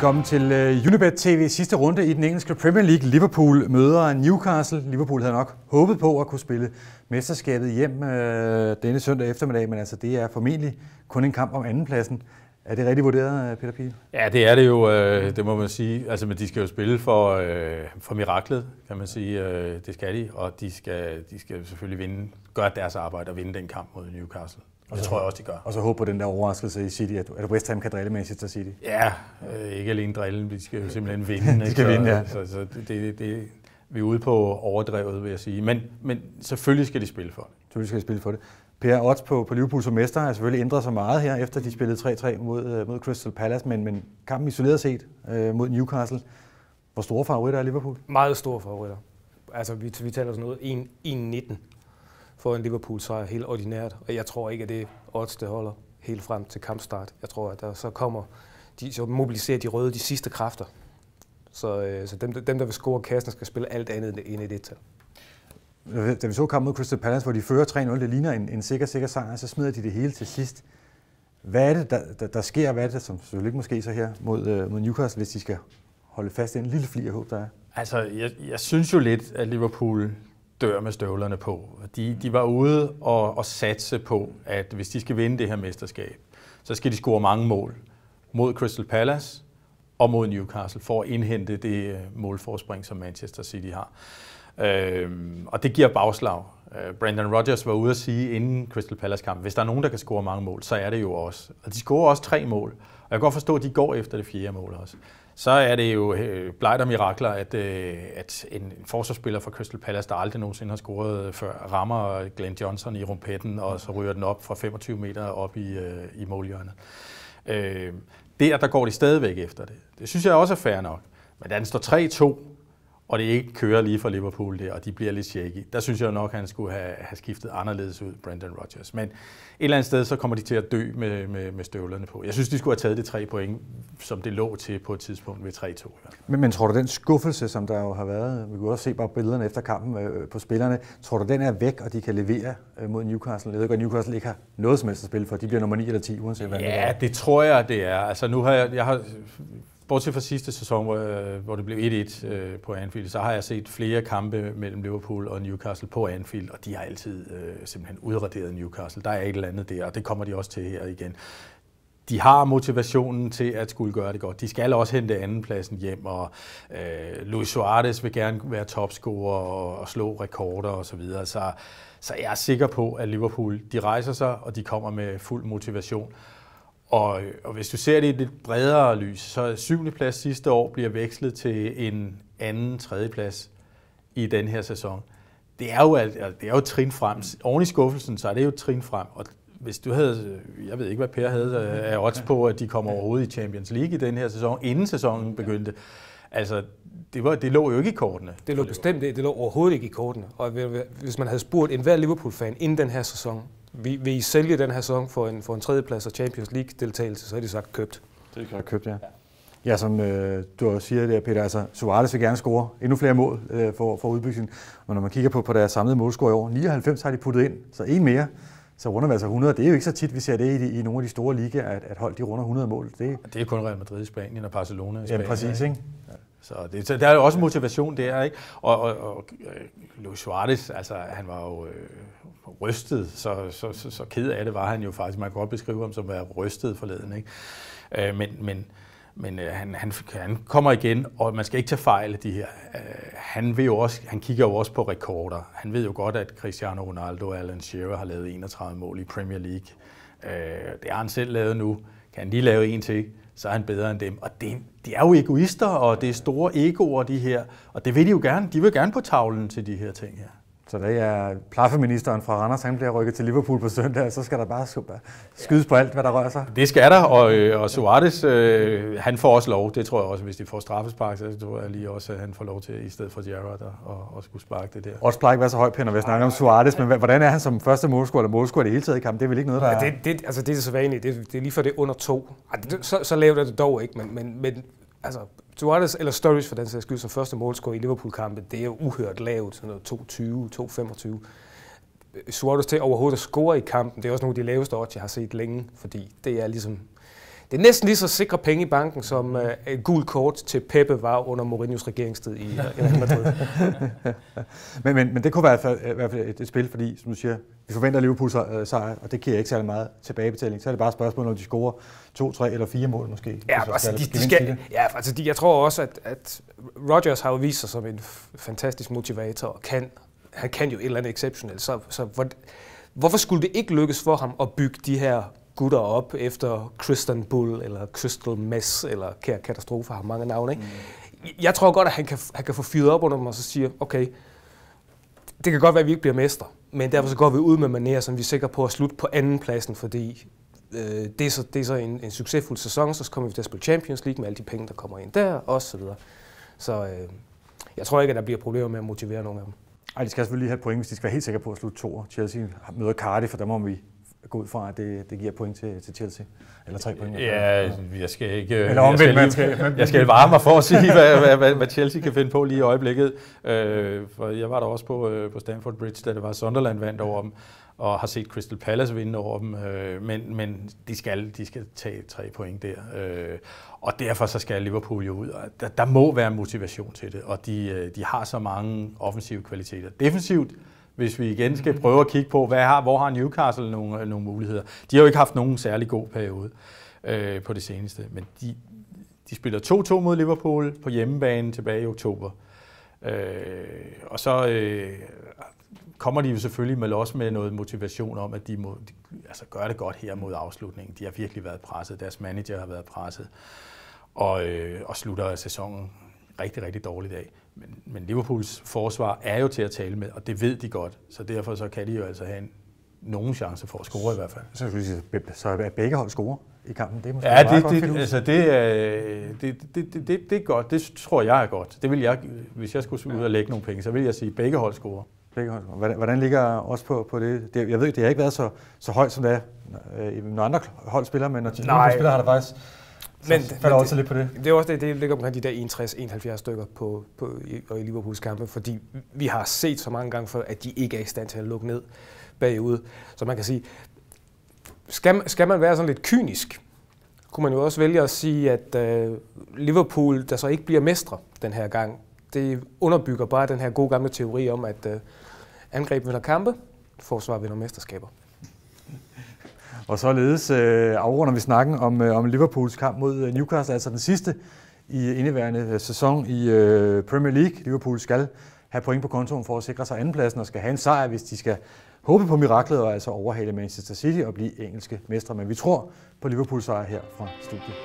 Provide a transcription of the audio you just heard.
Velkommen til øh, Unibet TV. Sidste runde i den engelske Premier League. Liverpool møder Newcastle. Liverpool havde nok håbet på at kunne spille mesterskabet hjem øh, denne søndag eftermiddag, men altså det er formentlig kun en kamp om andenpladsen. Er det rigtigt vurderet, øh, Peter Pihl? Ja, det er det jo, øh, det må man sige. Altså, men de skal jo spille for, øh, for miraklet, kan man sige. Øh, det skal de, og de skal, de skal selvfølgelig vinde, gøre deres arbejde og vinde den kamp mod Newcastle. Og det så, tror jeg også, de gør. Og så håber på den der overraskelse i City, at, at West Ham kan drille Manchester City. Ja, øh, ikke alene drille, de skal jo simpelthen vinde. de skal ikke? vinde, ja. Så, så det, det, det, vi er ude på overdrevet, vil jeg sige. Men, men selvfølgelig skal de spille for det. Selvfølgelig skal de spille for det. Per, odds på, på Liverpool som mester har selvfølgelig ændret sig meget her, efter de spillede 3-3 mod, øh, mod Crystal Palace, men, men kampen isoleret set øh, mod Newcastle. Hvor store favoritter er Liverpool? Meget store favoritter. Altså, vi, vi taler sådan noget 1-19 for en Liverpool-sejr helt ordinært. Og jeg tror ikke, at det odds, det holder helt frem til kampstart. Jeg tror, at der så kommer, de, så mobiliserer de røde de sidste kræfter. Så, øh, så dem, dem, der vil score kassen, skal spille alt andet end et et-tal. Da vi så kampen mod Crystal Palace, hvor de fører 3-0, det ligner en, en sikker, sikker sejr, så smider de det hele til sidst. Hvad er det, der, der, der sker? Hvad er det, som selvfølgelig måske så her mod, øh, mod Newcastle, hvis de skal holde fast i en lille fli jeg håb, der er? Altså, jeg, jeg synes jo lidt, at Liverpool dør med støvlerne på. De, de var ude og, og satse på, at hvis de skal vinde det her mesterskab, så skal de score mange mål mod Crystal Palace og mod Newcastle for at indhente det øh, målforspring, som Manchester City har. Øhm, og det giver bagslag Øh, Brandon Rodgers var ude at sige inden Crystal palace kamp, hvis der er nogen, der kan score mange mål, så er det jo også. Og de scorer også tre mål. Og jeg kan godt forstå, at de går efter det fjerde mål også. Så er det jo øh, blejt og mirakler, at, øh, at en forsvarsspiller fra Crystal Palace, der aldrig nogensinde har scoret før, rammer Glenn Johnson i rumpetten, og så ryger den op fra 25 meter op i, i målhjørnet. Øh, der, der går de stadigvæk efter det. Det synes jeg også er fair nok. Men da den står 3-2, og det ikke kører lige for Liverpool der, og de bliver lidt shaky. Der synes jeg nok, at han skulle have, have skiftet anderledes ud, Brandon Rodgers. Men et eller andet sted, så kommer de til at dø med, med, med støvlerne på. Jeg synes, de skulle have taget de tre point, som det lå til på et tidspunkt ved 3-2. Men, men tror du, den skuffelse, som der jo har været, vi kunne også se bare billederne efter kampen øh, på spillerne, tror du, den er væk, og de kan levere øh, mod Newcastle? Jeg ved godt, at Newcastle ikke har noget som helst at spille for. De bliver nummer 9 eller 10, uanset hvad. Ja, det, det tror jeg, det er. Altså, nu har jeg, jeg har bortset fra sidste sæson, hvor, øh, hvor det blev 1-1 øh, på Anfield, så har jeg set flere kampe mellem Liverpool og Newcastle på Anfield, og de har altid øh, simpelthen udraderet Newcastle. Der er et eller andet der, og det kommer de også til her igen. De har motivationen til at skulle gøre det godt. De skal også hente andenpladsen hjem, og øh, Luis Suarez vil gerne være topscorer og, og slå rekorder osv. Så, videre. så, så jeg er sikker på, at Liverpool de rejser sig, og de kommer med fuld motivation. Og, og hvis du ser det i et lidt bredere lys, så syvende plads sidste år bliver vekslet til en anden tredje plads i den her sæson. Det er jo, altså, det er jo trin frem. Oven i skuffelsen, så er det jo trin frem. Og hvis du havde, jeg ved ikke, hvad Per havde af odds på, at de kommer overhovedet i Champions League i den her sæson, inden sæsonen begyndte. Altså, det, var, det lå jo ikke i kortene. Det lå bestemt det lå overhovedet ikke i kortene. Og hvis man havde spurgt enhver Liverpool-fan inden den her sæson, vil, vil I sælge den her sæson for en, for en tredjeplads og Champions League-deltagelse, så er det sagt købt. Det er købt, ja. Ja, som øh, du også siger der, Peter, altså Suarez vil gerne score endnu flere mål øh, for, for udbygningen. Men når man kigger på, på deres samlede målscore i år, 99 har de puttet ind, så en mere. Så runder vi altså 100. Det er jo ikke så tit, vi ser det i, i nogle af de store ligaer, at, at hold de runder 100 mål. Det, det er kun Real Madrid i Spanien og Barcelona i Spanien. Ja, præcis, ikke? Så, det, så der er jo også motivation der, ikke? Og, og, og øh, Luis Suarez, altså han var jo... Øh, rystet, så, så, så, så ked af det var han jo faktisk. Man kan godt beskrive ham som at være rystet forleden. Ikke? Øh, men men, men øh, han, han, han kommer igen, og man skal ikke tage fejl af de her. Øh, han, vil jo også, han kigger jo også på rekorder. Han ved jo godt, at Cristiano Ronaldo og Alan Shearer har lavet 31 mål i Premier League. Øh, det har han selv lavet nu. Kan han lige lave en til, så er han bedre end dem. Og det, de er jo egoister, og det er store egoer, de her. Og det vil de jo gerne. De vil gerne på tavlen til de her ting her. Så da jeg plaffeministeren fra Randers, han bliver rykket til Liverpool på søndag, så skal der bare skydes på alt, hvad der rører sig. Det skal der, og, øh, og Suarez, øh, han får også lov, det tror jeg også, hvis de får straffespark, så tror jeg lige også, at han får lov til, i stedet for Gerrard, at, og skulle sparke det der. Også plejer ikke være så høj, Pinder, vi snakker om Suarez, men hvordan er han som første målscorer, eller målscorer det hele taget i kampen? Det er vel ikke noget, der... Ja, det, det, altså, det er så vanligt, det, det er lige for det under to. så, så lavt er det dog ikke, men, men, men altså, Suarez eller Sturridge for den sags skyld som første målscore i Liverpool-kampe, det er jo uhørt lavt, sådan noget 2-20, 2-25. Øh, Suarez til overhovedet at score i kampen, det er også nogle af de laveste odds, jeg har set længe, fordi det er ligesom, det er næsten lige så sikre penge i banken, som uh, et gult kort til Peppe var under Mourinhos regeringstid i i Madrid. men, men, men det kunne være i hvert fald et, et spil, fordi, som du siger, vi forventer Liverpool øh, sejr, og det giver ikke særlig meget tilbagebetaling. Så er det bare et spørgsmål, om de scorer to, tre eller fire mål måske. Ja, altså, de, de skal, ja, altså de, jeg tror også, at, at Rodgers har jo vist sig som en fantastisk motivator, og kan, han kan jo et eller andet exceptionelt. Så, så hvor, hvorfor skulle det ikke lykkes for ham at bygge de her gutter op efter Christian Bull eller Crystal Mess eller kær katastrofe har mange navne. Ikke? Mm. Jeg tror godt, at han kan, han kan få fyret op under dem og så siger, okay, det kan godt være, at vi ikke bliver mestre, men derfor så går vi ud med manerer, som vi er sikre på at slutte på anden pladsen, fordi øh, det, er så, det er så en, en succesfuld sæson, så kommer vi til at spille Champions League med alle de penge, der kommer ind der, og Så, videre. så øh, jeg tror ikke, at der bliver problemer med at motivere nogen af dem. Ej, de skal selvfølgelig lige have point, hvis de skal være helt sikre på at slutte to. Chelsea møder Cardiff, for der må vi gå ud fra, at det, det giver point til, til Chelsea. Eller tre point. Ja, eller. jeg skal ikke... Eller omvendt, jeg skal, lige, jeg skal varme mig for at sige, hvad, hvad, hvad, hvad Chelsea kan finde på lige i øjeblikket. Øh, for jeg var der også på, øh, på Stamford Bridge, da det var Sunderland vandt over dem, og har set Crystal Palace vinde over dem. Øh, men men de, skal, de skal tage tre point der. Øh, og derfor så skal Liverpool jo ud. Og der, der må være motivation til det, og de, øh, de har så mange offensive kvaliteter. Defensivt, hvis vi igen skal prøve at kigge på, hvad har, hvor har Newcastle nogle, nogle muligheder. De har jo ikke haft nogen særlig god periode øh, på det seneste, men de, de spiller 2-2 mod Liverpool på hjemmebane tilbage i oktober. Øh, og så øh, kommer de jo selvfølgelig med også med noget motivation om, at de, må, de altså gør det godt her mod afslutningen. De har virkelig været presset, deres manager har været presset, og, øh, og slutter sæsonen rigtig, rigtig dårligt af. Men, men Liverpools forsvar er jo til at tale med, og det ved de godt. Så derfor så kan de jo altså have en, nogen chance for at score i hvert fald. Så, så, så er begge hold score i kampen? Det er måske ja, det, godt det, altså det, er, det, det, det, det, er godt. Det tror jeg er godt. Det vil jeg, hvis jeg skulle ud og lægge nogle penge, så vil jeg sige, at begge hold score. Hvordan, hvordan ligger også på, på det? Jeg ved, det har ikke været så, så højt, som det er, øh, når andre hold spiller, men når de spiller, har der faktisk men så falder også lidt på det. Det er også det, det ligger omkring de der 61-71 stykker på, på, i, i Liverpools kampe, fordi vi har set så mange gange før, at de ikke er i stand til at lukke ned bagud. Så man kan sige, skal, skal man være sådan lidt kynisk, kunne man jo også vælge at sige, at øh, Liverpool, der så ikke bliver mestre den her gang, det underbygger bare den her gode gamle teori om, at øh, angreb vinder kampe, forsvar vinder mesterskaber. Og således øh, afrunder vi snakken om, øh, om Liverpools kamp mod øh, Newcastle, altså den sidste i indeværende øh, sæson i øh, Premier League. Liverpool skal have point på kontoen for at sikre sig andenpladsen og skal have en sejr, hvis de skal håbe på miraklet og altså overhale Manchester City og blive engelske mestre. Men vi tror på Liverpools sejr her fra studiet.